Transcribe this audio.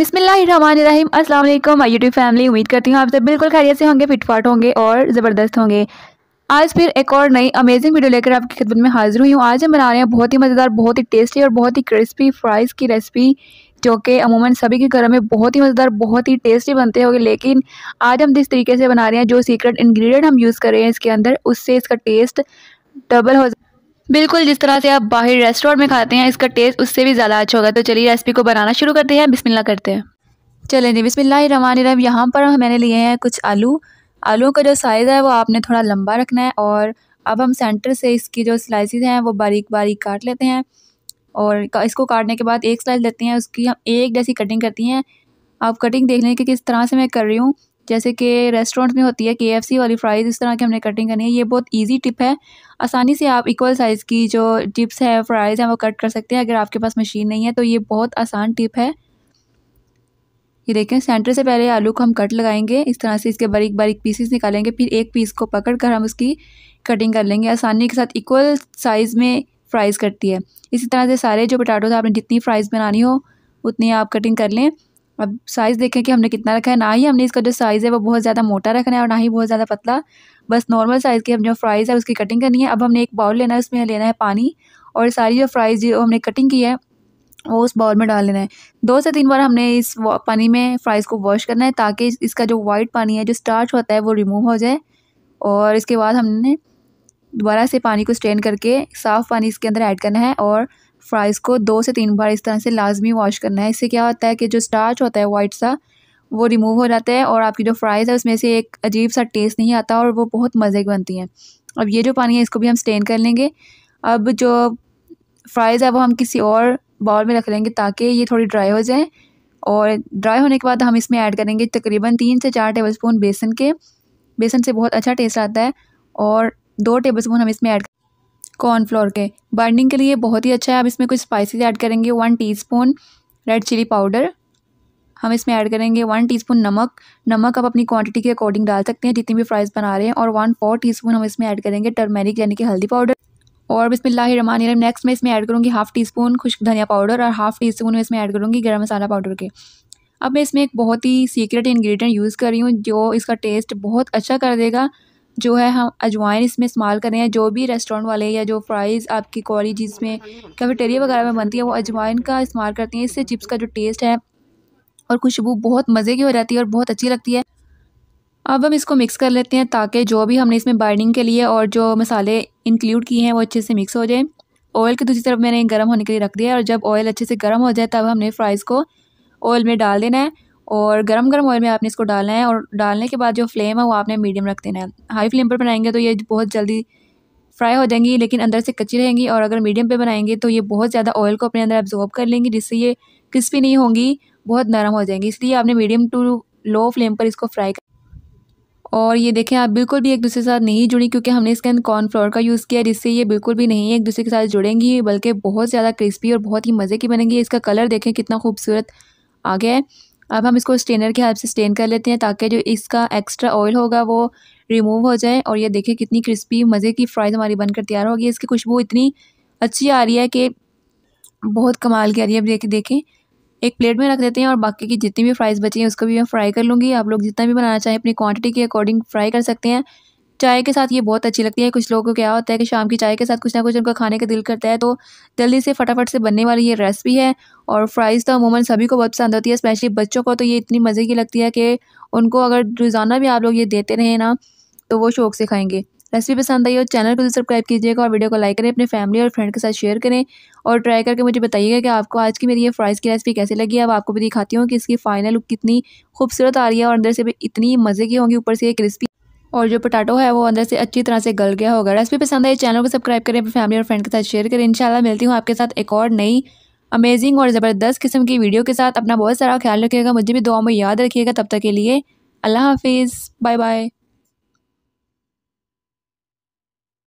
बिसमीम वालेकुम my YouTube family उम्मीद करती हूँ आप सब बिल्कुल खैरियत से होंगे फिटफाट होंगे और ज़बरदस्त होंगे आज फिर एक और नई अमेजिंग वीडियो लेकर आपकी खिदमत में हाजिर हुई हूँ आज हम बना रहे हैं बहुत ही मज़ेदार बहुत ही टेस्टी और बहुत ही क्रिस्पी फ्राइज़ की रेसिपी जो कि अमूमन सभी के घरों में बहुत ही मज़ेदार बहुत ही टेस्टी बनते होंगे लेकिन आज हम जिस तरीके से बना रहे हैं जो सीक्रेट इन्ग्रीडियंट हम यूज़ कर रहे हैं इसके अंदर उससे इसका टेस्ट डबल हो जाए बिल्कुल जिस तरह से आप बाहर रेस्टोरेंट में खाते हैं इसका टेस्ट उससे भी ज़्यादा अच्छा होगा तो चलिए रेसिपी को बनाना शुरू करते हैं बिस्मिल्लाह करते हैं चले जी बिस्मिल्लाह रमान रहीम यहाँ पर मैंने लिए हैं कुछ आलू आलूओं का जो साइज़ है वो आपने थोड़ा लंबा रखना है और अब हम सेंटर से इसकी जो स्लाइसिस हैं वो बारीक बारीक काट लेते हैं और इसको काटने के बाद एक स्लाइस लेते हैं उसकी हम एक जैसी कटिंग करती हैं आप कटिंग देख लें कि किस तरह से मैं कर रही हूँ जैसे कि रेस्टोरेंट में होती है के वाली फ्राइज़ इस तरह की हमने कटिंग करनी है ये बहुत ईजी टिप है आसानी से आप इक्वल साइज़ की जो टिप्स हैं फ्राइज़ हैं वो कट कर सकते हैं अगर आपके पास मशीन नहीं है तो ये बहुत आसान टिप है ये देखें सेंटर से पहले आलू को हम कट लगाएंगे इस तरह से इसके बारीक बारीक पीसेस निकालेंगे फिर एक पीस को पकड़ कर हम उसकी कटिंग कर लेंगे आसानी के साथ इक्वल साइज़ में फ्राइज़ कटती है इसी तरह से सारे जो पोटाटो आपने जितनी फ्राइज़ बनानी हो उतनी आप कटिंग कर लें अब साइज़ देखें कि हमने कितना रखा है ना ही हमने इसका जो साइज़ है वो बहुत ज़्यादा मोटा रखना है और ना ही बहुत ज़्यादा पतला बस नॉर्मल साइज़ की हम जो फ्राइज़ है उसकी कटिंग करनी है अब हमने एक बाउल लेना है उसमें लेना है पानी और सारी जो फ्राइज़ जो हमने कटिंग की है वो उस बाउल में डाल लेना है दो से तीन बार हमने इस पानी में फ्राइज़ को वॉश करना है ताकि इसका जो वाइट पानी है जो स्टार्च होता है वो रिमूव हो जाए और इसके बाद हमने दोबारा से पानी को स्ट्रेन करके साफ़ पानी इसके अंदर ऐड करना है और फ़्राइज़ को दो से तीन बार इस तरह से लाजमी वॉश करना है इससे क्या होता है कि जो स्टार्च होता है वाइट सा वो रिमूव हो जाता है और आपकी जो फ्राइज़ है उसमें से एक अजीब सा टेस्ट नहीं आता और वो बहुत मज़े की बनती हैं अब ये जो पानी है इसको भी हम स्टेन कर लेंगे अब जो फ्राइज़ है वो हम किसी और बाउल में रख लेंगे ताकि ये थोड़ी ड्राई हो जाए और ड्राई होने के बाद हम इसमें ऐड करेंगे तकरीबन तीन से चार टेबल स्पून बेसन के बेसन से बहुत अच्छा टेस्ट आता है और दो टेबल स्पून हम इसमें ऐड कॉर्नफ्लोर के बर्निंग के लिए बहुत ही अच्छा है आप इसमें कुछ स्पाइसेस ऐड करेंगे one teaspoon red chili powder हम इसमें ऐड करेंगे वन टीस्पून नमक नमक आप अपनी क्वांटिटी के अकॉर्डिंग डाल सकते हैं जितनी भी फ्राइज़ बना रहे हैं और वन फोर टीस्पून हम इसमें ऐड करेंगे टर्मेरिक यानी कि हल्दी पाउडर और बिस्मिल्लाह रमान नेक्स्ट मैं इसमें ऐड करूँगी हाफ़ टी स्पून खुश्क धनिया पाउडर और हाफ़ टी स्पून इसमें ऐड करूँगी गर्म मसाला पाउडर के अब मैं इसमें एक बहुत ही सीक्रेट इन्ग्रीडियंट यूज़ कर रही हूँ जो इसका टेस्ट बहुत अच्छा कर देगा जो है हम अजवाइन इसमें इस्तेमाल कर रहे हैं जो भी रेस्टोरेंट वाले या जो फ्राइज़ आपकी कॉलेज जिसमें कैफेटेरिया वगैरह में बनती है वो अजवाइन का इस्तेमाल करते हैं इससे चिप्स का जो टेस्ट है और खुशबू बहुत मज़े की हो जाती है और बहुत अच्छी लगती है अब हम इसको मिक्स कर लेते हैं ताकि जो भी हमने इसमें बाइंडिंग के लिए और जो मसाले इंक्लूड किए हैं वो अच्छे से मिक्स हो जाए ऑयल की दूसरी तरफ मैंने गर्म होने के लिए रख दिया और जब ऑयल अच्छे से गर्म हो जाए तब हमने फ्राइज़ को ऑयल में डाल देना है और गरम गरम ऑयल में आपने इसको डालना है और डालने के बाद जो फ्लेम है वो आपने मीडियम रख देना है हाई फ्लेम पर बनाएंगे तो ये बहुत जल्दी फ्राई हो जाएंगी लेकिन अंदर से कच्ची रहेंगी और अगर मीडियम पे बनाएंगे तो ये बहुत ज़्यादा ऑयल को अपने अंदर एब्जॉर्ब कर लेंगी जिससे ये क्रिस्पी नहीं होंगी बहुत नरम हो जाएंगी इसलिए आपने मीडियम टू लो फ्लेम पर इसको फ्राई कर और ये देखें आप बिल्कुल भी एक दूसरे के साथ नहीं जुड़ी क्योंकि हमने इसके अंदर कॉर्नफ्लोर का यूज़ किया जिससे ये बिल्कुल भी नहीं एक दूसरे के साथ जुड़ेंगी बल्कि बहुत ज़्यादा क्रिस्पी और बहुत ही मज़े की बनेंगी इसका कलर देखें कितना खूबसूरत आ गया है अब हम इसको स्टेनर की हेल्प से स्टेन कर लेते हैं ताकि जो इसका एक्स्ट्रा ऑयल होगा वो रिमूव हो जाए और ये देखें कितनी क्रिस्पी मज़े की फ्राइज़ हमारी बनकर तैयार होगी इसकी खुशबू इतनी अच्छी आ रही है कि बहुत कमाल की आ रही है अब देखें देखें एक प्लेट में रख देते हैं और बाकी की जितनी भी फ्राइज़ बची हैं उसको भी मैं फ्राई कर लूँगी आप लोग जितना भी बनाना चाहें अपनी क्वांटिटी के अकॉर्डिंग फ्राई कर सकते हैं चाय के साथ ये बहुत अच्छी लगती है कुछ लोगों को क्या होता है कि शाम की चाय के साथ कुछ ना कुछ उनका खाने का दिल करता है तो जल्दी से फटाफट से बनने वाली ये रेसिपी है और फ्राइज़ तो अमूमन सभी को बहुत पसंद होती है स्पेशली बच्चों को तो ये इतनी मज़े की लगती है कि उनको अगर रोज़ाना भी आप लोग ये देते रहें ना तो वो शौक से खाएँगे रेसिपी पसंद आई और चैनल को सब्सक्राइब कीजिएगा और वीडियो को लाइक करें अपने फैमिली और फ्रेंड के साथ शेयर करें और ट्राई करके मुझे बताइएगा कि आपको आज की मेरी ये फ्राइज़ की रेसिपी कैसे लगी है अब आपको भी दिखाती हूँ कि इसकी फाइनल लुक कितनी खूबसूरत आ रही है और अंदर से भी इतनी मज़े की होंगी ऊपर से ये क्रिस्पी और जो पोटाटो है वो अंदर से अच्छी तरह से गल गया होगा रेसिपी पसंद आई चैनल को सब्सक्राइब करें अपनी फैमिली और फ्रेंड के साथ शेयर करें इंशाल्लाह मिलती हूँ आपके साथ एक और नई अमेजिंग और ज़बरदस्त किस्म की वीडियो के साथ अपना बहुत सारा ख्याल रखिएगा मुझे भी दुआ में याद रखिएगा तब तक के लिए अल्लाह हाफिज़ बाय बाय